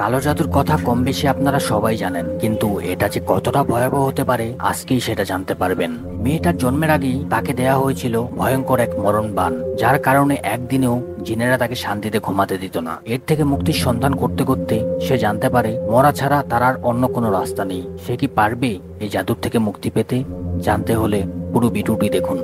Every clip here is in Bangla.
কালো জাদুর কথা কম বেশি আপনারা সবাই জানেন কিন্তু এটা যে কতটা ভয়াবহ হতে পারে আজকেই সেটা জানতে পারবেন মেয়েটার জন্মের আগেই তাকে দেয়া হয়েছিল ভয়ঙ্কর এক মরণ বান যার কারণে একদিনেও জিনেরা তাকে শান্তিতে ঘুমাতে দিত না এর থেকে মুক্তির সন্ধান করতে করতে সে জানতে পারে মরা ছাড়া তার আর অন্য কোনো রাস্তা নেই সে কি পারবে এই জাদুর থেকে মুক্তি পেতে জানতে হলে পুরো ভিডিওটি দেখুন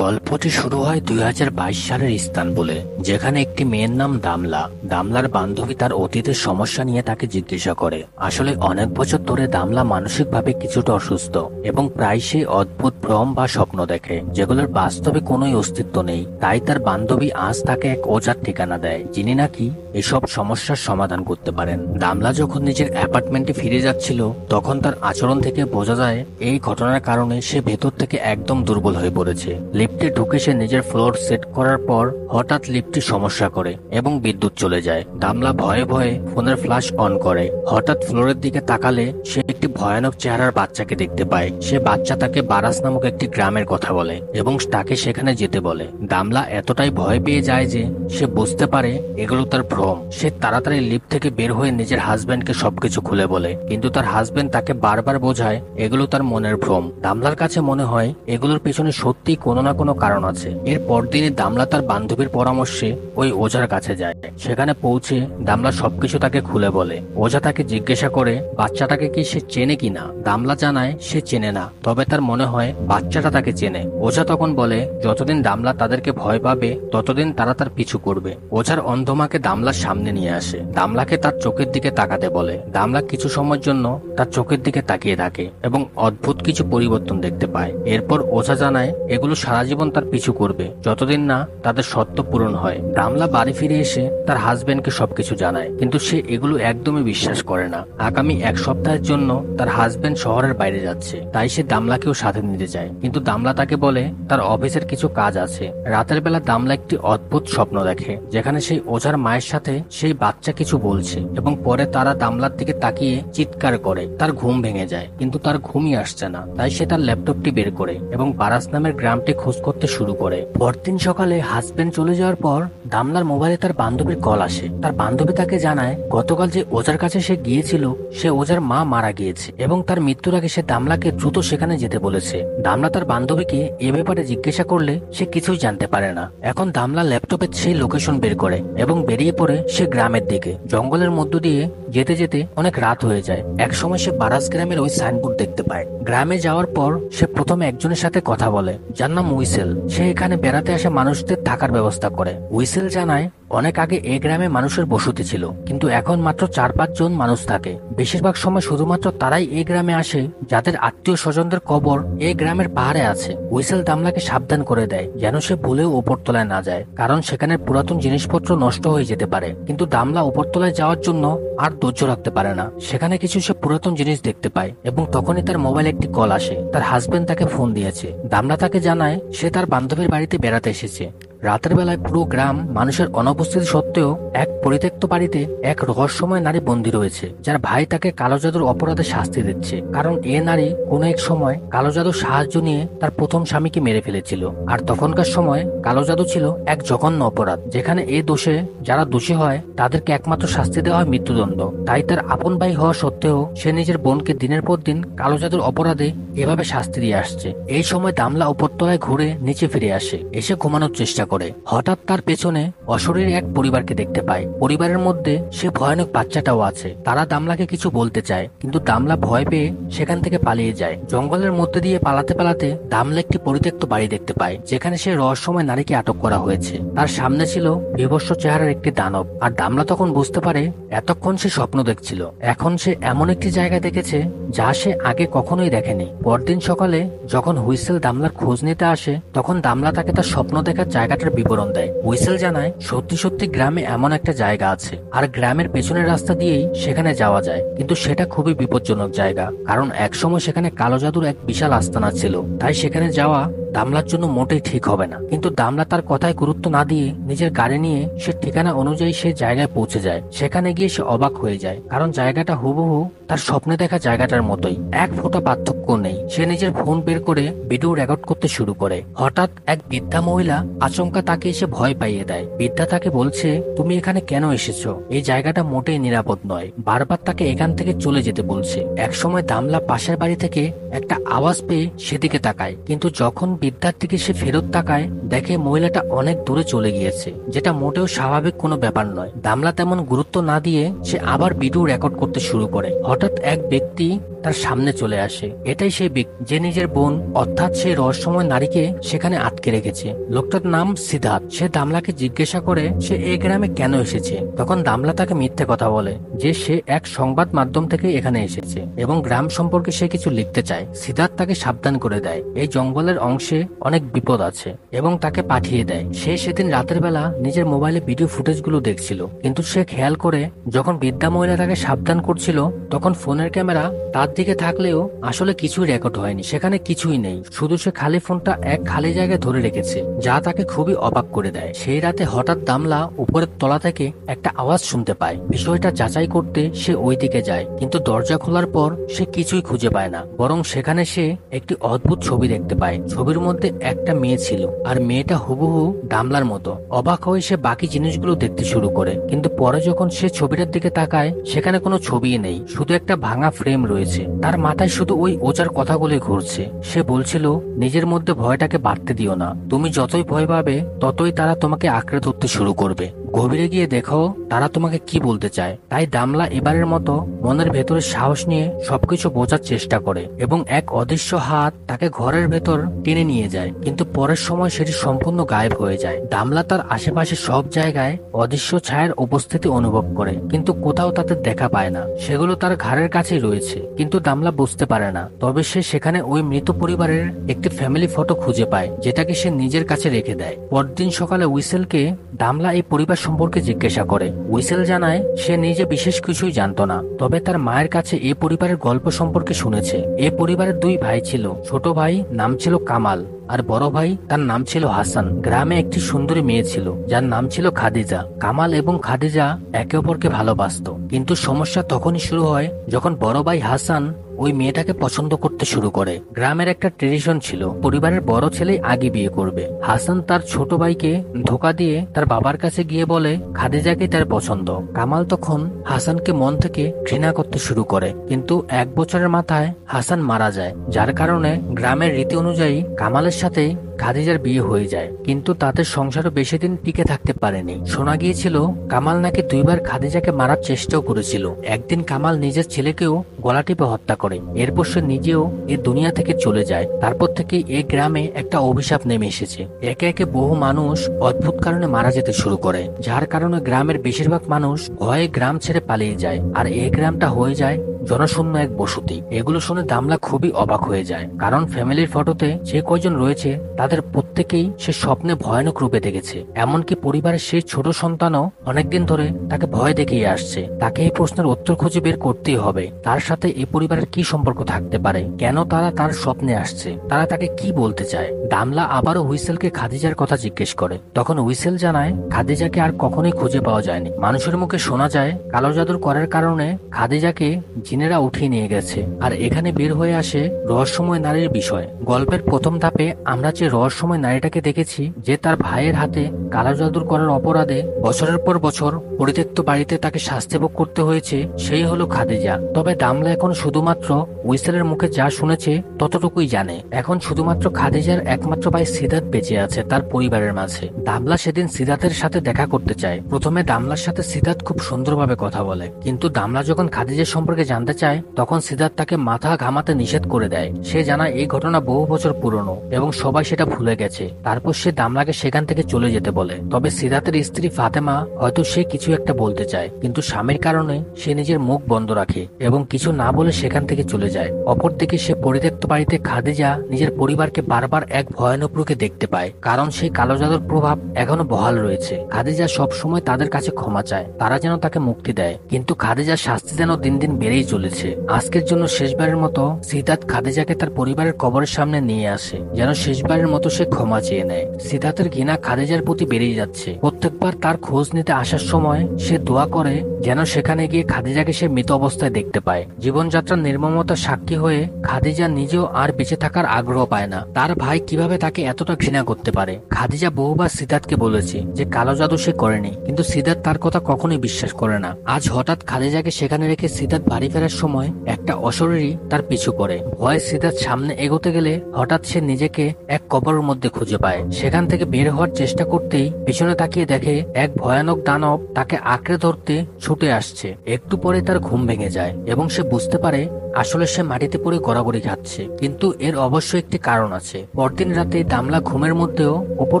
গল্পটি শুরু হয় দুই হাজার বাইশ সালের ইস্তানবুলে যেখানে একটি মেয়ের নাম দামলা দামলার বান্ধবী তার অতীতের সমস্যা নিয়ে তাকে জিজ্ঞাসা করে আসলে অনেক বছর ধরে দামলা মানসিকভাবে কিছুটা অসুস্থ এবং প্রায় সেই অদ্ভুত ভ্রম বা স্বপ্ন দেখে যেগুলোর বাস্তবে কোনো অস্তিত্ব নেই তাই তার বান্ধবী আজ তাকে এক ওজার ঠিকানা দেয় যিনি নাকি এসব সমস্যার সমাধান করতে পারেন দামলা যখন নিজের অ্যাপার্টমেন্টে ফিরে যাচ্ছিল তখন তার আচরণ থেকে বোঝা যায় এই ঘটনার কারণে সে ভেতর থেকে একদম দুর্বল হয়ে পড়েছে লিফটে ঢুকে সে নিজের ফ্লোর সেট করার পর হঠাৎ লিফটটি সমস্যা করে এবং বিদ্যুৎ চলে যায় দামলা ভয়ে ভয়ে ফোনের ফ্ল্যাশ অন করে হঠাৎ ফ্লোরের দিকে তাকালে সে একটি ভয়ানক চেহারার বাচ্চাকে দেখতে পায় সে বাচ্চা তাকে বারাস নামক একটি গ্রামের কথা বলে এবং তাকে সেখানে যেতে বলে দামলা এতটাই ভয় পেয়ে যায় যে সে বুঝতে পারে এগুলো তার ভ্রম সে তাড়াতাড়ি লিফট থেকে বের হয়ে নিজের হাজব্যান্ডকে সবকিছু খুলে বলে কিন্তু তার হাজব্যান্ড তাকে বারবার বোঝায় এগুলো তার মনের ভ্রম দামলার কাছে মনে হয় এগুলোর পেছনে সত্যি কোনো না না কোনো কারণ আছে এর পরদিনই দামলা তার বান্ধবীর পরামর্শে ওই ওঝার কাছে যায় সেখানে পৌঁছে দামলা সবকিছু তাকে খুলে বলে ওঝা তাকে জিজ্ঞাসা করে বাচ্চাটাকে কি সে চেনে কিনা দামলা জানায় সে চেনে না তবে তার মনে হয় বাচ্চাটা তাকে চেনে ওঝা তখন বলে যতদিন দামলা তাদেরকে ভয় পাবে ততদিন তারা তার পিছু করবে ওঝার অন্ধমাকে দামলার সামনে নিয়ে আসে দামলাকে তার চোখের দিকে তাকাতে বলে দামলা কিছু সময়ের জন্য তার চোখের দিকে তাকিয়ে থাকে এবং অদ্ভুত কিছু পরিবর্তন দেখতে পায় এরপর ওঝা জানায় এগুলো সারা সারা জীবন তার পিছু করবে যতদিন না তাদের সত্য পূরণ হয় রামলা বাড়ি ফিরে এসে তার হাজবেন্ডকে সবকিছু জানায় কিন্তু সে এগুলো একদমই বিশ্বাস করে না আগামী এক সপ্তাহের জন্য তার হাজবেন্ড শহরের বাইরে যাচ্ছে তাই সে দামলাকেও সাথে নিতে যায় কিন্তু দামলা তাকে বলে তার অফিসের কিছু কাজ আছে রাতের বেলা দামলা একটি অদ্ভুত স্বপ্ন দেখে যেখানে সেই ওঝার মায়ের সাথে সেই বাচ্চা কিছু বলছে এবং পরে তারা দামলার দিকে তাকিয়ে চিৎকার করে তার ঘুম ভেঙে যায় কিন্তু তার ঘুমই আসছে না তাই সে তার ল্যাপটপটি বের করে এবং বারাস নামের গ্রামটি খুব খোঁজ করতে শুরু করে পরদিন সকালে হাজবেন্ড চলে যাওয়ার পর দামলার মোবাইলে তার বান্ধবীর কল আসে তার বান্ধবী তাকে জানায় গতকাল যে ওজার কাছে সে গিয়েছিল সে ওজার মা মারা গিয়েছে এবং তার মৃত্যুর আগে সে দামলাকে দ্রুত সেখানে যেতে বলেছে দামলা তার বান্ধবীকে এ ব্যাপারে জিজ্ঞাসা করলে সে কিছুই জানতে পারে না এখন দামলা ল্যাপটপে সেই লোকেশন বের করে এবং বেরিয়ে পড়ে সে গ্রামের দিকে জঙ্গলের মধ্য দিয়ে যেতে যেতে অনেক রাত হয়ে যায় এক সময় সে বারাস গ্রামের ওই সাইনবোর্ড দেখতে পায় গ্রামে যাওয়ার পর সে প্রথমে একজনের সাথে কথা বলে যার নাম উইসেল সে এখানে বেড়াতে আসা মানুষদের থাকার ব্যবস্থা করে উইসেল জানায় অনেক আগে এ গ্রামে মানুষের বসতি ছিল কিন্তু এখন মাত্র চার পাঁচজন মানুষ থাকে বেশিরভাগ সময় শুধুমাত্র তারাই এ গ্রামে আসে যাদের আত্মীয় স্বজনদের কবর এ গ্রামের পাহাড়ে আছে উইসেল দামলাকে সাবধান করে দেয় যেন সে ভুলেও ওপরতলায় না যায় কারণ সেখানে পুরাতন জিনিসপত্র নষ্ট হয়ে যেতে পারে কিন্তু দামলা ওপরতলায় যাওয়ার জন্য আর ধৈর্য রাখতে পারে না সেখানে কিছু সে পুরাতন জিনিস দেখতে পায় এবং তখনই তার মোবাইলে একটি কল আসে তার হাজবেন্ড তাকে ফোন দিয়েছে দামলা তাকে জানায় সে তার বান্ধবীর বাড়িতে বেড়াতে এসেছে রাতের বেলায় পুরো গ্রাম মানুষের অনুপস্থিতি সত্ত্বেও এক পরিত্যক্ত বাড়িতে এক রহস্যময় নারী বন্দী রয়েছে যার ভাই তাকে কালো জাদুর অপরাধে শাস্তি দিচ্ছে কারণ এ নারী কোনো এক সময় কালো জাদুর সাহায্য নিয়ে তার প্রথম স্বামীকে মেরে ফেলেছিল আর তখনকার সময় কালো জাদু ছিল এক জঘন্য অপরাধ যেখানে এ দোষে যারা দোষী হয় তাদেরকে একমাত্র শাস্তি দেওয়া হয় মৃত্যুদণ্ড তাই তার আপন ভাই হওয়া সত্ত্বেও সে নিজের বোনকে দিনের পর দিন কালো জাদুর অপরাধে এভাবে শাস্তি দিয়ে আসছে এই সময় দামলা উপত্যকায় ঘুরে নিচে ফিরে আসে এসে ঘুমানোর চেষ্টা চেষ্টা করে হঠাৎ তার পেছনে অশরীর এক পরিবারকে দেখতে পায় পরিবারের মধ্যে সে ভয়ানক বাচ্চাটাও আছে তারা দামলাকে কিছু বলতে চায় কিন্তু দামলা ভয় পেয়ে সেখান থেকে পালিয়ে যায় জঙ্গলের মধ্যে দিয়ে পালাতে পালাতে দামলা একটি পরিত্যক্ত বাড়ি দেখতে পায় যেখানে সে রহস্যময় নারীকে আটক করা হয়েছে তার সামনে ছিল বিভস্ম চেহারার একটি দানব আর দামলা তখন বুঝতে পারে এতক্ষণ সে স্বপ্ন দেখছিল এখন সে এমন একটি জায়গা দেখেছে যা সে আগে কখনোই দেখেনি পরদিন সকালে যখন হুইসেল দামলার খোঁজ নিতে আসে তখন দামলা তাকে তার স্বপ্ন দেখার জায়গা রাস্তাঘাটের বিবরণ দেয় উইসেল জানায় সত্যি সত্যি গ্রামে এমন একটা জায়গা আছে আর গ্রামের পেছনের রাস্তা দিয়েই সেখানে যাওয়া যায় কিন্তু সেটা খুবই বিপজ্জনক জায়গা কারণ একসময় সেখানে কালো জাদুর এক বিশাল আস্তানা ছিল তাই সেখানে যাওয়া দামলার জন্য মোটেই ঠিক হবে না কিন্তু দামলা তার কথায় গুরুত্ব না দিয়ে নিজের গাড়ি নিয়ে সে ঠিকানা অনুযায়ী সে জায়গায় পৌঁছে যায় সেখানে গিয়ে সে অবাক হয়ে যায় কারণ জায়গাটা হুবহু তার স্বপ্নে দেখা জায়গাটার মতোই এক ফোঁটা পার্থক্য নেই সে নিজের ফোন বের করে ভিডিও রেকর্ড করতে শুরু করে হঠাৎ এক বৃদ্ধা মহিলা আচমকা তাকে এসে ভয় পাইয়ে দেয় বৃদ্ধা তাকে বলছে তুমি এখানে কেন এসেছো এই জায়গাটা মোটেই নিরাপদ নয় বারবার তাকে এখান থেকে চলে যেতে বলছে একসময় দামলা পাশের বাড়ি থেকে একটা আওয়াজ পেয়ে সেদিকে তাকায় কিন্তু যখন বিদ্যার দিকে সে ফেরত তাকায় দেখে মহিলাটা অনেক দূরে চলে গিয়েছে যেটা মোটেও স্বাভাবিক কোনো ব্যাপার নয় দামলা তেমন গুরুত্ব না দিয়ে সে আবার ভিডিও রেকর্ড করতে শুরু করে হঠাৎ এক ব্যক্তি তার সামনে চলে আসে এটাই সেই ব্যক্তি যে নিজের বোন অর্থাৎ সেই রহস্যময় নারীকে সেখানে আটকে রেখেছে লোকটার নাম সিদ্ধার্থ সে দামলাকে জিজ্ঞাসা করে সে এই গ্রামে কেন এসেছে তখন দামলা তাকে মিথ্যে কথা বলে যে সে এক সংবাদ মাধ্যম থেকে এখানে এসেছে এবং গ্রাম সম্পর্কে সে কিছু লিখতে চায় সিদ্ধার্থ তাকে সাবধান করে দেয় এই জঙ্গলের অংশে দেশে অনেক বিপদ আছে এবং তাকে পাঠিয়ে দেয় সে সেদিন রাতের বেলা নিজের মোবাইলে ভিডিও ফুটেজ গুলো দেখছিল কিন্তু সে খেয়াল করে যখন বিদ্যা মহিলা তাকে সাবধান করছিল তখন ফোনের ক্যামেরা তার দিকে থাকলেও আসলে কিছুই রেকর্ড হয়নি সেখানে কিছুই নেই শুধু সে খালি ফোনটা এক খালি জায়গায় ধরে রেখেছে যা তাকে খুবই অবাক করে দেয় সেই রাতে হঠাৎ দামলা উপরের তলা থেকে একটা আওয়াজ শুনতে পায় বিষয়টা যাচাই করতে সে ওই দিকে যায় কিন্তু দরজা খোলার পর সে কিছুই খুঁজে পায় না বরং সেখানে সে একটি অদ্ভুত ছবি দেখতে পায় ছবির ওদের মধ্যে একটা মেয়ে ছিল আর মেয়েটা হুবহু ডামলার মতো অবাক হয়ে সে বাকি জিনিসগুলো দেখতে শুরু করে কিন্তু পরে যখন সে ছবিটার দিকে তাকায় সেখানে কোনো ছবি নেই শুধু একটা ভাঙা ফ্রেম রয়েছে তার মাথায় শুধু ওই ওজার কথাগুলি ঘুরছে সে বলছিল নিজের মধ্যে ভয়টাকে বাড়তে দিও না তুমি যতই ভয় পাবে ততই তারা তোমাকে আঁকড়ে ধরতে শুরু করবে গভীরে গিয়ে দেখো তারা তোমাকে কি বলতে চায় তাই দামলা এবারের মতো মনের ভেতরে সাহস নিয়ে সবকিছু বোঝার চেষ্টা করে এবং এক অদৃশ্য হাত তাকে ঘরের ভেতর টেনে নিয়ে যায় কিন্তু পরের সময় সেটি সম্পূর্ণ গায়েব হয়ে যায় দামলা তার আশেপাশে সব জায়গায় অদৃশ্য ছায়ের উপস্থিতি অনুভব করে কিন্তু কোথাও তাতে দেখা পায় না সেগুলো তার ঘরের কাছেই রয়েছে কিন্তু দামলা বুঝতে পারে না তবে সে সেখানে ওই মৃত পরিবারের একটি ফ্যামিলি ফটো খুঁজে পায় যেটাকে সে নিজের কাছে রেখে দেয় পরদিন সকালে উইসেলকে দামলা এই পরিবার ঘটনা সম্পর্কে জিজ্ঞাসা করে উইসেল জানায় সে নিজে বিশেষ কিছুই জানত না তবে তার মায়ের কাছে এ পরিবারের গল্প সম্পর্কে শুনেছে এ পরিবারের দুই ভাই ছিল ছোট ভাই নাম ছিল কামাল আর বড় ভাই তার নাম ছিল হাসান গ্রামে একটি সুন্দরী মেয়ে ছিল যার নাম ছিল খাদিজা কামাল এবং খাদিজা একে অপরকে ভালোবাসত কিন্তু সমস্যা তখনই শুরু হয় যখন বড় ভাই হাসান ওই মেয়েটাকে পছন্দ করতে শুরু করে গ্রামের একটা ট্রেডিশন ছিল পরিবারের বড় ছেলেই আগে বিয়ে করবে হাসান তার ছোট ভাইকে ধোকা দিয়ে তার বাবার কাছে গিয়ে বলে খাদিজাকে তার পছন্দ কামাল তখন হাসানকে মন থেকে ঘৃণা করতে শুরু করে কিন্তু এক বছরের মাথায় হাসান মারা যায় যার কারণে গ্রামের রীতি অনুযায়ী কামালের সাথে খাদিজার বিয়ে হয়ে যায় কিন্তু তাদের সংসারও বেশি দিন টিকে থাকতে পারেনি শোনা গিয়েছিল কামাল নাকি দুইবার খাদিজাকে মারার চেষ্টাও করেছিল একদিন কামাল নিজের ছেলেকেও গলা টিপে হত্যা করে এরপর সে নিজেও এ দুনিয়া থেকে চলে যায় তারপর থেকে এই গ্রামে একটা অভিশাপ নেমে এসেছে একে একে বহু মানুষ অদ্ভুত কারণে মারা যেতে শুরু করে যার কারণে গ্রামের বেশিরভাগ মানুষ ভয়ে গ্রাম ছেড়ে পালিয়ে যায় আর এই গ্রামটা হয়ে যায় জনশূন্য এক বসতি এগুলো শুনে দামলা খুবই অবাক হয়ে যায় কারণ ফ্যামিলির ফটোতে যে কয়জন রয়েছে তাদের প্রত্যেকেই সে স্বপ্নে ভয়ানক রূপে দেখেছে এমনকি পরিবারের সেই ছোট সন্তানও অনেকদিন ধরে তাকে ভয় দেখিয়ে আসছে তাকে এই প্রশ্নের উত্তর খুঁজে বের করতেই হবে তার সাথে এই পরিবারের কি সম্পর্ক থাকতে পারে কেন তারা তার স্বপ্নে আসছে তারা তাকে কি বলতে চায় দামলা আবারও হুইসেলকে খাদিজার কথা জিজ্ঞেস করে তখন হুইসেল জানায় খাদিজাকে আর কখনোই খুঁজে পাওয়া যায়নি মানুষের মুখে শোনা যায় কালো জাদুর করার কারণে খাদিজাকে জিন জিনেরা উঠিয়ে নিয়ে গেছে আর এখানে বের হয়ে আসে রহস্যময় নারীর বিষয় গল্পের প্রথম ধাপে আমরা যে রহস্যময় নারীটাকে দেখেছি যে তার ভাইয়ের হাতে কালো জাদুর করার অপরাধে বছরের পর বছর পরিত্যক্ত বাড়িতে তাকে শাস্তি ভোগ করতে হয়েছে সেই হলো খাদিজা তবে দামলা এখন শুধুমাত্র উইসেলের মুখে যা শুনেছে ততটুকুই জানে এখন শুধুমাত্র খাদিজার একমাত্র ভাই সিদ্ধাত বেঁচে আছে তার পরিবারের মাঝে দামলা সেদিন সিদ্ধাতের সাথে দেখা করতে চায় প্রথমে দামলার সাথে সিদ্ধাত খুব সুন্দরভাবে কথা বলে কিন্তু দামলা যখন খাদিজার সম্পর্কে জানতে জানতে চায় তখন সিদ্ধার্থ তাকে মাথা ঘামাতে নিষেধ করে দেয় সে জানায় এই ঘটনা বহু বছর পুরনো এবং সবাই সেটা ভুলে গেছে তারপর সে দামলাকে সেখান থেকে চলে যেতে বলে তবে সিদ্ধার্থের স্ত্রী ফাতেমা হয়তো সে কিছু একটা বলতে চায় কিন্তু স্বামীর কারণে সে নিজের মুখ বন্ধ রাখে এবং কিছু না বলে সেখান থেকে চলে যায় অপরদিকে সে পরিত্যক্ত বাড়িতে খাদিজা নিজের পরিবারকে বারবার এক ভয়ানক রূপে দেখতে পায় কারণ সেই কালো জাদুর প্রভাব এখনো বহাল রয়েছে খাদিজা সবসময় তাদের কাছে ক্ষমা চায় তারা যেন তাকে মুক্তি দেয় কিন্তু খাদিজার শাস্তি যেন দিন দিন বেড়েই চলে চলেছে আজকের জন্য শেষবারের মতো সিদ্ধার্থ খাদেজাকে তার পরিবারের কবরের সামনে নিয়ে আসে যেন শেষবারের মতো সে ক্ষমা চেয়ে নেয় সিদ্ধার্থের ঘৃণা খাদেজার প্রতি বেড়েই যাচ্ছে প্রত্যেকবার তার খোঁজ নিতে আসার সময় সে দোয়া করে যেন সেখানে গিয়ে খাদেজাকে সে মৃত অবস্থায় দেখতে পায় জীবনযাত্রার নির্মমতা সাক্ষী হয়ে খাদিজা নিজেও আর বেঁচে থাকার আগ্রহ পায় না তার ভাই কিভাবে তাকে এতটা ঘৃণা করতে পারে খাদিজা বহুবার সিদ্ধার্থকে বলেছে যে কালো জাদু সে করেনি কিন্তু সিদ্ধার্থ তার কথা কখনোই বিশ্বাস করে না আজ হঠাৎ খাদিজাকে সেখানে রেখে সিদ্ধার্থ বাড়ি পাচারের সময় একটা অশরীরী তার পিছু করে ভয়ে সিদ্ধার্থ সামনে এগোতে গেলে হঠাৎ সে নিজেকে এক কবরের মধ্যে খুঁজে পায় সেখান থেকে বের হওয়ার চেষ্টা করতেই পিছনে তাকিয়ে দেখে এক ভয়ানক দানব তাকে আঁকড়ে ধরতে ছুটে আসছে একটু পরে তার ঘুম ভেঙে যায় এবং সে বুঝতে পারে আসলে সে মাটিতে পড়ে গড়াগড়ি খাচ্ছে কিন্তু এর অবশ্যই একটি কারণ আছে পরদিন রাতে দামলা ঘুমের মধ্যেও উপর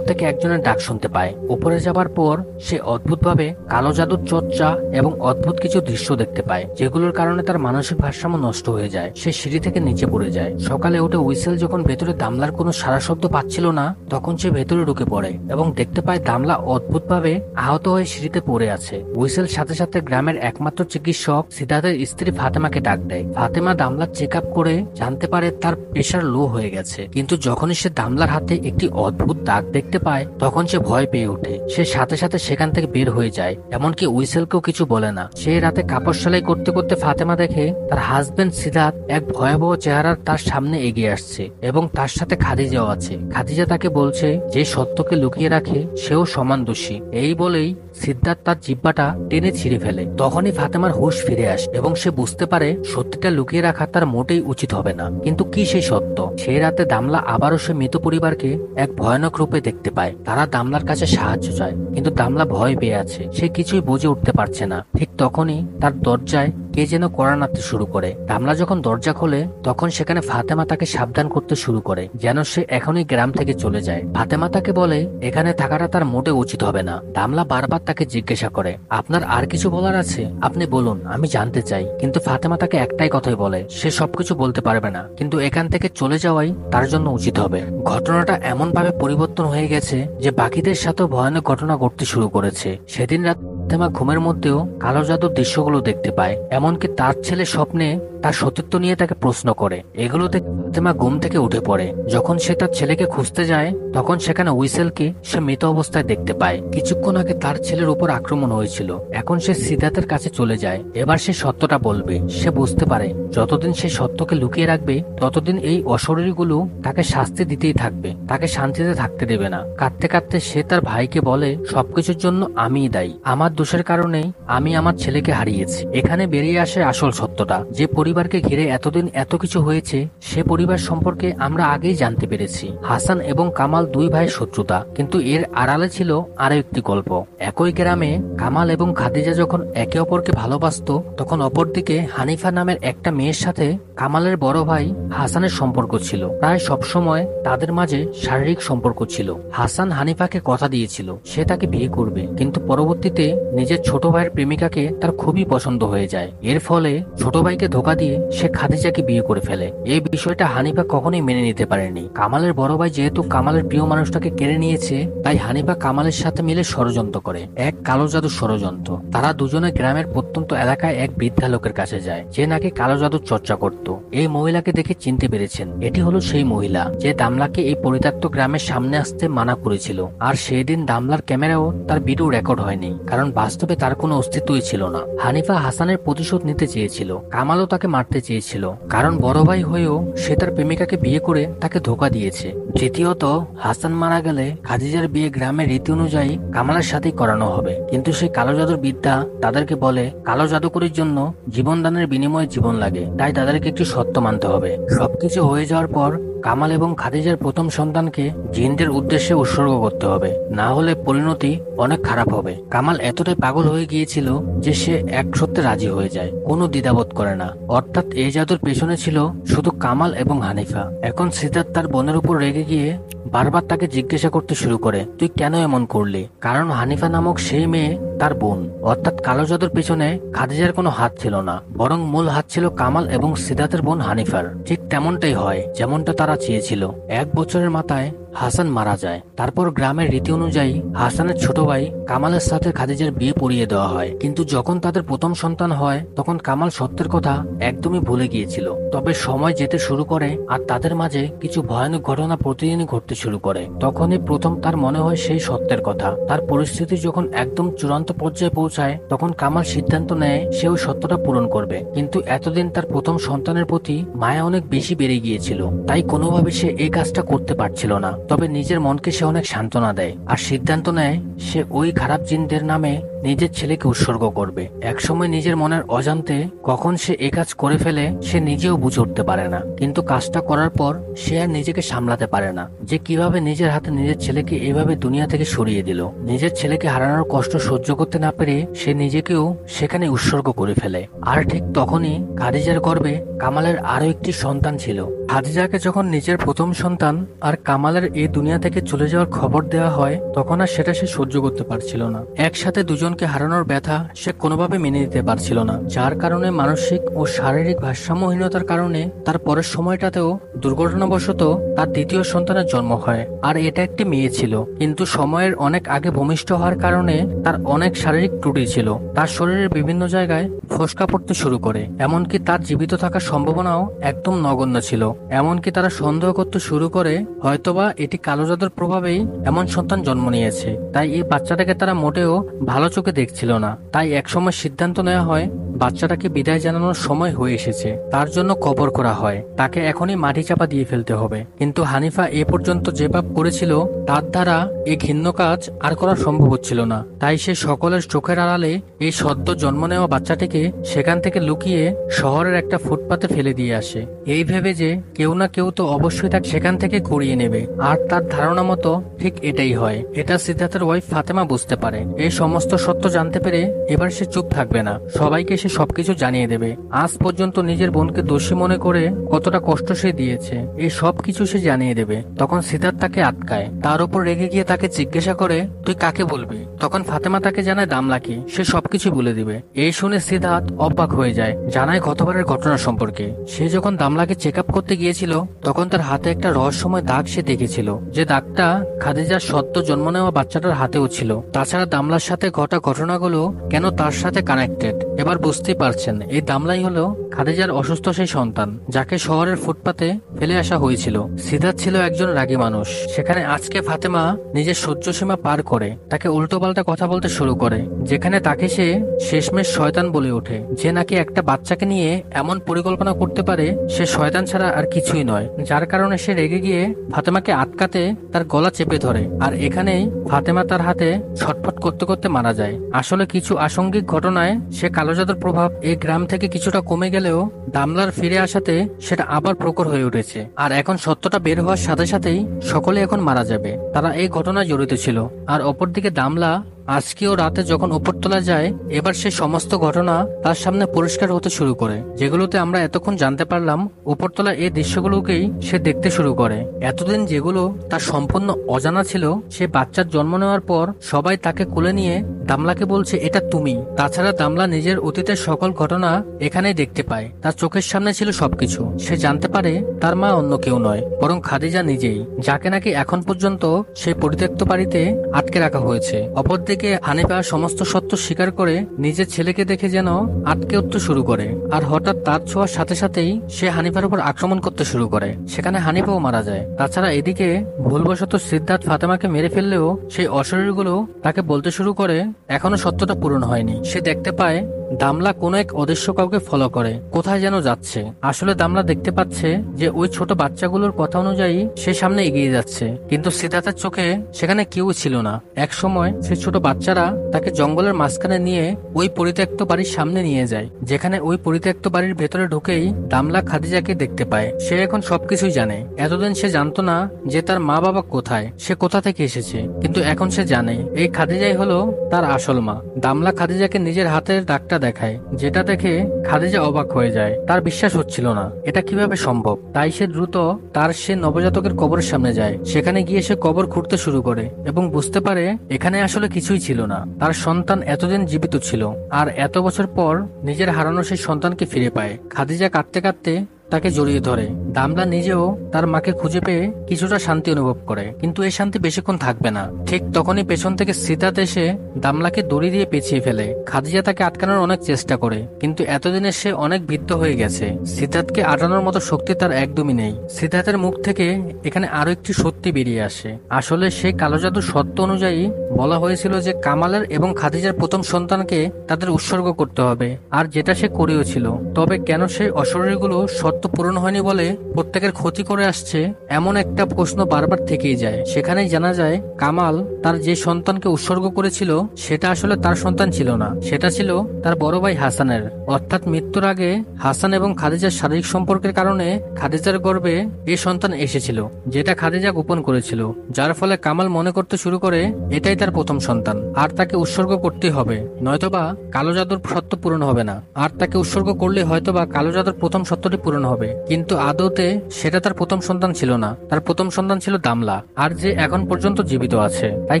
থেকে একজনের ডাক শুনতে পায় উপরে যাবার পর সে অদ্ভুতভাবে কালো জাদুর চর্চা এবং অদ্ভুত কিছু দৃশ্য দেখতে পায় যেগুলোর কারণে তার মানসিক ভারসাম্য নষ্ট হয়ে যায় সে সিঁড়ি থেকে নিচে পড়ে যায় সকালে উঠে উইসেল যখন ভেতরে দামলার কোনো সারা শব্দ পাচ্ছিল না তখন সে ভেতরে ঢুকে পড়ে এবং দেখতে পায় দামলা অদ্ভুতভাবে আহত হয়ে সিঁড়িতে পড়ে আছে উইসেল সাথে সাথে গ্রামের একমাত্র চিকিৎসক সিদ্ধার্থের স্ত্রী ফাতেমাকে ডাক দেয় ফাতেমা ফাতেমা দামলার চেক করে জানতে পারে তার প্রেশার লো হয়ে গেছে কিন্তু যখনই সে দামলার হাতে একটি অদ্ভুত দাগ দেখতে পায় তখন সে ভয় পেয়ে ওঠে সে সাথে সাথে সেখান থেকে বের হয়ে যায় এমনকি উইসেলকেও কিছু বলে না সে রাতে কাপড় সেলাই করতে করতে ফাতেমা দেখে তার হাজবেন্ড সিদ্ধার এক ভয়াবহ চেহারার তার সামনে এগিয়ে আসছে এবং তার সাথে খাদিজাও আছে খাদিজা তাকে বলছে যে সত্যকে লুকিয়ে রাখে সেও সমান দোষী এই বলেই সিদ্ধার্থ তার জিব্বাটা টেনে ছিঁড়ে ফেলে তখনই ফাতেমার হুশ ফিরে আসে এবং সে বুঝতে পারে সত্যিটা লুকিয়ে রাখা তার মোটেই উচিত হবে না কিন্তু কি সেই সত্য সেই রাতে দামলা আবারও সে মৃত পরিবারকে এক ভয়ানক রূপে দেখতে পায় তারা দামলার কাছে সাহায্য চায় কিন্তু দামলা ভয় পেয়ে আছে সে কিছুই বুঝে উঠতে পারছে না ঠিক তখনই তার দরজায় কে যেন কড়া নাড়তে শুরু করে রামলা যখন দরজা খোলে তখন সেখানে ফাতেমা তাকে সাবধান করতে শুরু করে যেন সে এখনই গ্রাম থেকে চলে যায় ফাতেমা তাকে বলে এখানে থাকাটা তার মোটে উচিত হবে না রামলা বারবার তাকে জিজ্ঞাসা করে আপনার আর কিছু বলার আছে আপনি বলুন আমি জানতে চাই কিন্তু ফাতেমা তাকে একটাই কথাই বলে সে সবকিছু বলতে পারবে না কিন্তু এখান থেকে চলে যাওয়াই তার জন্য উচিত হবে ঘটনাটা এমন ভাবে পরিবর্তন হয়ে গেছে যে বাকিদের সাথে ভয়ানক ঘটনা ঘটতে শুরু করেছে সেদিন রাত ফাতেমা ঘুমের মধ্যেও কালো জাদুর দৃশ্যগুলো দেখতে পায় এমনকি তার ছেলে স্বপ্নে তার সতীত্ব নিয়ে তাকে প্রশ্ন করে এগুলো থেকে ফাতেমা ঘুম থেকে উঠে পড়ে যখন সে তার ছেলেকে খুঁজতে যায় তখন সেখানে উইসেলকে সে মৃত অবস্থায় দেখতে পায় কিছুক্ষণ আগে তার ছেলের উপর আক্রমণ হয়েছিল এখন সে সিদ্ধার্থের কাছে চলে যায় এবার সে সত্যটা বলবে সে বুঝতে পারে যতদিন সে সত্যকে লুকিয়ে রাখবে ততদিন এই অশরীরগুলো তাকে শাস্তি দিতেই থাকবে তাকে শান্তিতে থাকতে দেবে না কাঁদতে কাঁদতে সে তার ভাইকে বলে সবকিছুর জন্য আমিই দায়ী আমার দোষের কারণে আমি আমার ছেলেকে হারিয়েছি এখানে বেরিয়ে আসে আসল সত্যটা যে পরি পরিবারকে ঘিরে এতদিন এত কিছু হয়েছে সে পরিবার সম্পর্কে আমরা আগেই জানতে পেরেছি হাসান এবং কামাল দুই ভাইয়ের শত্রুতা কিন্তু এর আড়ালে ছিল আরো একটি গল্প একই গ্রামে কামাল এবং খাদিজা যখন একে অপরকে ভালোবাসত তখন অপরদিকে হানিফা নামের একটা মেয়ের সাথে কামালের বড় ভাই হাসানের সম্পর্ক ছিল প্রায় সবসময় তাদের মাঝে শারীরিক সম্পর্ক ছিল হাসান হানিফাকে কথা দিয়েছিল সে তাকে বিয়ে করবে কিন্তু পরবর্তীতে নিজের ছোট ভাইয়ের প্রেমিকাকে তার খুবই পছন্দ হয়ে যায় এর ফলে ছোট ভাইকে ধোকা দিয়ে দিয়ে সে খাদিজাকে বিয়ে করে ফেলে এই বিষয়টা হানিফা কখনোই মেনে নিতে পারেনি কামালের বড় ভাই যেহেতু কামালের প্রিয় মানুষটাকে কেড়ে নিয়েছে তাই হানিফা কামালের সাথে মিলে ষড়যন্ত্র করে এক কালো জাদু ষড়যন্ত্র তারা দুজনে গ্রামের প্রত্যন্ত এলাকায় এক বৃদ্ধা লোকের কাছে যায় যে নাকি কালো জাদুর চর্চা করত এই মহিলাকে দেখে চিনতে পেরেছেন এটি হলো সেই মহিলা যে দামলাকে এই পরিত্যক্ত গ্রামের সামনে আসতে মানা করেছিল আর সেই দিন দামলার ক্যামেরাও তার ভিডিও রেকর্ড হয়নি কারণ বাস্তবে তার কোনো অস্তিত্বই ছিল না হানিফা হাসানের প্রতিশোধ নিতে চেয়েছিল কামালও তাকে তাকে মারতে চেয়েছিল কারণ বড় ভাই হয়েও সে তার প্রেমিকাকে বিয়ে করে তাকে ধোকা দিয়েছে তৃতীয়ত হাসান মারা গেলে খাদিজার বিয়ে গ্রামের রীতি অনুযায়ী কামালের সাথেই করানো হবে কিন্তু সেই কালো জাদুর বিদ্যা তাদেরকে বলে কালো জাদুকরির জন্য জীবনদানের বিনিময়ে জীবন লাগে তাই তাদেরকে একটি সত্য মানতে হবে সবকিছু হয়ে যাওয়ার পর কামাল এবং খাদিজার প্রথম সন্তানকে জিনদের উদ্দেশ্যে উৎসর্গ করতে হবে না হলে পরিণতি অনেক খারাপ হবে কামাল এতটাই পাগল হয়ে গিয়েছিল যে সে এক সত্যে রাজি হয়ে যায় কোনো দ্বিধাবোধ করে না অর্থাৎ এই জাদুর পেছনে ছিল শুধু কামাল এবং হানিফা এখন সিদ্ধার্থ তার বোনের উপর রেগে গিয়ে বারবার তাকে জিজ্ঞাসা করতে শুরু করে তুই কেন এমন করলি কারণ হানিফা নামক সেই মেয়ে তার বোন অর্থাৎ কালো জাদুর পেছনে খাদিজার কোনো হাত ছিল না বরং মূল হাত ছিল কামাল এবং সিদ্ধার্থের বোন হানিফার ঠিক তেমনটাই হয় যেমনটা তারা চেয়েছিল এক বছরের মাথায় হাসান মারা যায় তারপর গ্রামের রীতি অনুযায়ী হাসানের ছোট ভাই কামালের সাথে খাদিজার বিয়ে পড়িয়ে দেওয়া হয় কিন্তু যখন তাদের প্রথম সন্তান হয় তখন কামাল সত্যের কথা একদমই ভুলে গিয়েছিল তবে সময় যেতে শুরু করে আর তাদের মাঝে কিছু ভয়ানক ঘটনা প্রতিদিনই ঘটতে শুরু করে তখনই প্রথম তার মনে হয় সেই সত্যের কথা তার পরিস্থিতি যখন একদম চূড়ান্ত পর্যায়ে পৌঁছায় তখন কামাল সিদ্ধান্ত নেয় সেও সত্যটা পূরণ করবে কিন্তু এতদিন তার প্রথম সন্তানের প্রতি মায়া অনেক বেশি বেড়ে গিয়েছিল তাই কোনোভাবে সে এই কাজটা করতে পারছিল না তবে নিজের মনকে সে অনেক সান্ত্বনা দেয় আর সিদ্ধান্ত নেয় সে ওই খারাপ জিনদের নামে নিজের ছেলেকে উৎসর্গ করবে একসময় নিজের মনের অজান্তে কখন সে এ কাজ করে ফেলে সে নিজেও বুঝে উঠতে পারে না কিন্তু কাজটা করার পর সে আর নিজেকে সামলাতে পারে না যে কিভাবে নিজের হাতে নিজের ছেলেকে এভাবে দুনিয়া থেকে সরিয়ে দিল নিজের ছেলেকে হারানোর কষ্ট সহ্য করতে না পেরে সে নিজেকেও সেখানে উৎসর্গ করে ফেলে আর ঠিক তখনই খাদিজার গর্বে কামালের আরও একটি সন্তান ছিল খাদিজাকে যখন নিজের প্রথম সন্তান আর কামালের এই দুনিয়া থেকে চলে যাওয়ার খবর দেওয়া হয় তখন আর সেটা সে সহ্য করতে পারছিল না একসাথে দুজন প্রিয়জনকে হারানোর ব্যথা সে কোনোভাবে মেনে নিতে পারছিল না যার কারণে মানসিক ও শারীরিক ভারসাম্যহীনতার কারণে তার পরের সময়টাতেও দুর্ঘটনাবশত তার দ্বিতীয় সন্তানের জন্ম হয় আর এটা একটি মেয়ে ছিল কিন্তু সময়ের অনেক আগে ভূমিষ্ঠ হওয়ার কারণে তার অনেক শারীরিক ত্রুটি ছিল তার শরীরের বিভিন্ন জায়গায় ফসকা পড়তে শুরু করে এমনকি তার জীবিত থাকার সম্ভাবনাও একদম নগণ্য ছিল এমনকি তারা সন্দেহ করতে শুরু করে হয়তোবা এটি কালো জাদুর প্রভাবেই এমন সন্তান জন্ম নিয়েছে তাই এই বাচ্চাটাকে তারা মোটেও ভালো চোখে দেখছিল না তাই একসময় সিদ্ধান্ত নেওয়া হয় বাচ্চাটাকে বিদায় জানানোর সময় হয়ে এসেছে তার জন্য কবর করা হয় তাকে এখনই মাটি চাপা দিয়ে ফেলতে হবে কিন্তু হানিফা এ পর্যন্ত যে পাপ করেছিল তার দ্বারা এ ঘিন্ন কাজ আর করা সম্ভব হচ্ছিল না তাই সে সকলের চোখের আড়ালে এই সদ্য জন্ম নেওয়া বাচ্চাটিকে সেখান থেকে লুকিয়ে শহরের একটা ফুটপাতে ফেলে দিয়ে আসে এই ভেবে যে কেউ না কেউ তো অবশ্যই তাকে সেখান থেকে কুড়িয়ে নেবে আর তার ধারণা মতো ঠিক এটাই হয় এটা সিদ্ধার্থের ওয়াইফ ফাতেমা বুঝতে পারে এই সমস্ত সত্য জানতে পেরে এবার সে চুপ থাকবে না সবাইকে সে সে সবকিছু জানিয়ে দেবে আজ পর্যন্ত নিজের বোনকে দোষী মনে করে কতটা কষ্ট সে দিয়েছে এই সব কিছু সে জানিয়ে দেবে তখন সিদ্ধার্থ তাকে আটকায় তার উপর রেগে গিয়ে তাকে জিজ্ঞাসা করে তুই কাকে বলবি তখন ফাতেমা তাকে জানায় দামলাকি সে সবকিছু বলে দিবে এই শুনে সিদ্ধার্থ অবাক হয়ে যায় জানায় গতবারের ঘটনা সম্পর্কে সে যখন দামলাকে চেক আপ করতে গিয়েছিল তখন তার হাতে একটা রহস্যময় দাগ সে দেখেছিল যে দাগটা খাদিজার সত্য জন্ম নেওয়া বাচ্চাটার হাতেও ছিল তাছাড়া দামলার সাথে ঘটা ঘটনাগুলো কেন তার সাথে কানেক্টেড এবার বুঝতে পারছেন এই দামলাই হলো খাদিজার অসুস্থ সেই সন্তান যাকে শহরের ফুটপাতে ফেলে আসা হয়েছিল সিদ্ধার্থ ছিল একজন রাগী মানুষ সেখানে আজকে ফাতেমা নিজের সহ্যসীমা পার করে তাকে উল্টো উল্টোপাল্টা কথা বলতে শুরু করে যেখানে তাকে সে শেষমেশ শয়তান বলে ওঠে যে নাকি একটা বাচ্চাকে নিয়ে এমন পরিকল্পনা করতে পারে সে শয়তান ছাড়া আর কিছুই নয় যার কারণে সে রেগে গিয়ে ফাতেমাকে আটকাতে তার গলা চেপে ধরে আর এখানেই ফাতেমা তার হাতে ছটফট করতে করতে মারা যায় আসলে কিছু আসঙ্গিক ঘটনায় সে কালো জাদুর প্রভাব এই গ্রাম থেকে কিছুটা কমে গেলেও দামলার ফিরে আসাতে সেটা আবার প্রকর হয়ে উঠেছে আর এখন সত্যটা বের হওয়ার সাথে সাথেই সকলে এখন মারা যাবে তারা এই ঘটনায় জড়িত ছিল আর অপরদিকে দামলা 감사합니다. আজকেও রাতে যখন উপরতলা যায় এবার সে সমস্ত ঘটনা তার সামনে পরিষ্কার হতে শুরু করে যেগুলোতে আমরা এতক্ষণ জানতে পারলাম উপরতলার এই দৃশ্যগুলোকেই সে দেখতে শুরু করে এতদিন যেগুলো তার সম্পূর্ণ অজানা ছিল সে বাচ্চার জন্ম নেওয়ার পর সবাই তাকে কোলে নিয়ে দামলাকে বলছে এটা তুমি তাছাড়া দামলা নিজের অতীতের সকল ঘটনা এখানেই দেখতে পায় তার চোখের সামনে ছিল সবকিছু সে জানতে পারে তার মা অন্য কেউ নয় বরং খাদিজা নিজেই যাকে নাকি এখন পর্যন্ত সেই পরিত্যক্ত বাড়িতে আটকে রাখা হয়েছে অপরদিকে থেকে হানিফা সমস্ত সত্য স্বীকার করে নিজের ছেলেকে দেখে যেন আটকে উঠতে শুরু করে আর হঠাৎ তার ছোঁয়ার সাথে সাথেই সে হানিফার উপর আক্রমণ করতে শুরু করে সেখানে হানিফাও মারা যায় তাছাড়া এদিকে ভুলবশত সিদ্ধার্থ ফাতেমাকে মেরে ফেললেও সেই অশরীরগুলো তাকে বলতে শুরু করে এখনো সত্যটা পূরণ হয়নি সে দেখতে পায় দামলা কোনো এক অদৃশ্য কাউকে ফলো করে কোথায় যেন যাচ্ছে আসলে দামলা দেখতে পাচ্ছে যে ওই ছোট বাচ্চাগুলোর কথা অনুযায়ী সে সামনে এগিয়ে যাচ্ছে কিন্তু সিদ্ধার্থের চোখে সেখানে কেউ ছিল না এক সময় সে ছোট বাচ্চারা তাকে জঙ্গলের মাঝখানে নিয়ে ওই পরিত্যক্ত বাড়ির সামনে নিয়ে যায় যেখানে ওই পরিত্যক্ত বাড়ির ভেতরে ঢুকেই দামলা খাদিজাকে দেখতে পায় সে এখন সবকিছুই জানে এতদিন সে জানতো না যে তার মা বাবা কোথায় সে কোথা থেকে এসেছে কিন্তু এখন সে জানে এই খাদিজাই হলো তার আসল মা দামলা খাদিজাকে নিজের হাতের ডাকটা দেখায় যেটা দেখে খাদিজা অবাক হয়ে যায় তার বিশ্বাস হচ্ছিল না এটা কিভাবে সম্ভব তাই সে দ্রুত তার সে নবজাতকের কবরের সামনে যায় সেখানে গিয়ে সে কবর খুঁড়তে শুরু করে এবং বুঝতে পারে এখানে আসলে কিছুই কিছুই ছিল না তার সন্তান এতদিন জীবিত ছিল আর এত বছর পর নিজের হারানো সেই সন্তানকে ফিরে পায় খাদিজা কাঁদতে কাঁদতে তাকে জড়িয়ে ধরে দামলা নিজেও তার মাকে খুঁজে পেয়ে কিছুটা শান্তি অনুভব করে কিন্তু এই শান্তি বেশিক্ষণ থাকবে না ঠিক তখনই পেছন থেকে সিদ্ধার্থ এসে দামলাকে দড়ি দিয়ে পেঁচিয়ে ফেলে খাদিজা তাকে আটকানোর অনেক চেষ্টা করে কিন্তু এতদিনে সে অনেক বৃদ্ধ হয়ে গেছে সিদ্ধার্থকে আটানোর মতো শক্তি তার একদমই নেই সিদ্ধার্থের মুখ থেকে এখানে আরো একটি সত্যি বেরিয়ে আসে আসলে সেই কালো জাদু সত্য অনুযায়ী বলা হয়েছিল যে কামালের এবং খাদিজার প্রথম সন্তানকে তাদের উৎসর্গ করতে হবে আর যেটা সে করেও ছিল তবে কেন সে অশরীরগুলো সত্য শর্ত পূরণ হয়নি বলে প্রত্যেকের ক্ষতি করে আসছে এমন একটা প্রশ্ন বারবার থেকেই যায় সেখানেই জানা যায় কামাল তার যে সন্তানকে উৎসর্গ করেছিল সেটা আসলে তার সন্তান ছিল না সেটা ছিল তার বড় ভাই হাসানের অর্থাৎ মৃত্যুর আগে হাসান এবং খাদিজার শারীরিক সম্পর্কের কারণে খাদিজার গর্বে এ সন্তান এসেছিল যেটা খাদিজা গোপন করেছিল যার ফলে কামাল মনে করতে শুরু করে এটাই তার প্রথম সন্তান আর তাকে উৎসর্গ করতে হবে নয়তোবা কালো জাদুর সত্য পূরণ হবে না আর তাকে উৎসর্গ করলে হয়তোবা কালো জাদুর প্রথম সত্যটি পূরণ হবে কিন্তু আদতে সেটা তার প্রথম সন্তান ছিল না তার প্রথম সন্তান ছিল দামলা আর যে এখন পর্যন্ত জীবিত আছে তাই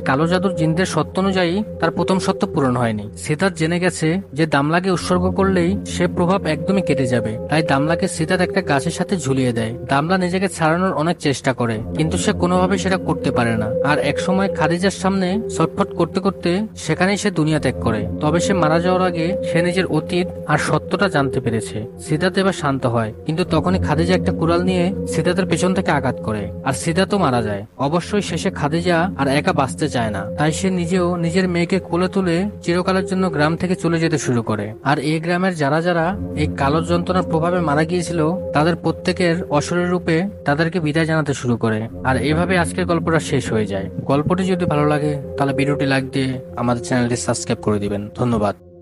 কালো জাদুর জিনদের সত্য অনুযায়ী তার প্রথম সত্য পূরণ হয়নি সিদ্ধার্থ জেনে গেছে যে দামলাকে উৎসর্গ করলেই সে প্রভাব একদমই কেটে যাবে তাই দামলাকে সিদ্ধার্থ একটা গাছের সাথে ঝুলিয়ে দেয় দামলা নিজেকে ছাড়ানোর অনেক চেষ্টা করে কিন্তু সে কোনোভাবে সেটা করতে পারে না আর এক সময় খাদিজার সামনে ছটফট করতে করতে সেখানেই সে দুনিয়া ত্যাগ করে তবে সে মারা যাওয়ার আগে সে নিজের অতীত আর সত্যটা জানতে পেরেছে সিদ্ধার্থ এবার শান্ত হয় কিন্তু তখনই খাদিজা একটা কুড়াল নিয়ে সিদাতের পেছন থেকে আঘাত করে আর সিদাতও মারা যায় অবশ্যই শেষে খাদিজা আর একা বাঁচতে চায় না তাই সে নিজেও নিজের মেয়েকে কোলে তুলে চিরকালের জন্য গ্রাম থেকে চলে যেতে শুরু করে আর এই গ্রামের যারা যারা এই কালো যন্ত্রণার প্রভাবে মারা গিয়েছিল তাদের প্রত্যেকের অসরের রূপে তাদেরকে বিদায় জানাতে শুরু করে আর এভাবে আজকের গল্পটা শেষ হয়ে যায় গল্পটি যদি ভালো লাগে তাহলে ভিডিওটি লাইক দিয়ে আমাদের চ্যানেলটি সাবস্ক্রাইব করে দিবেন ধন্যবাদ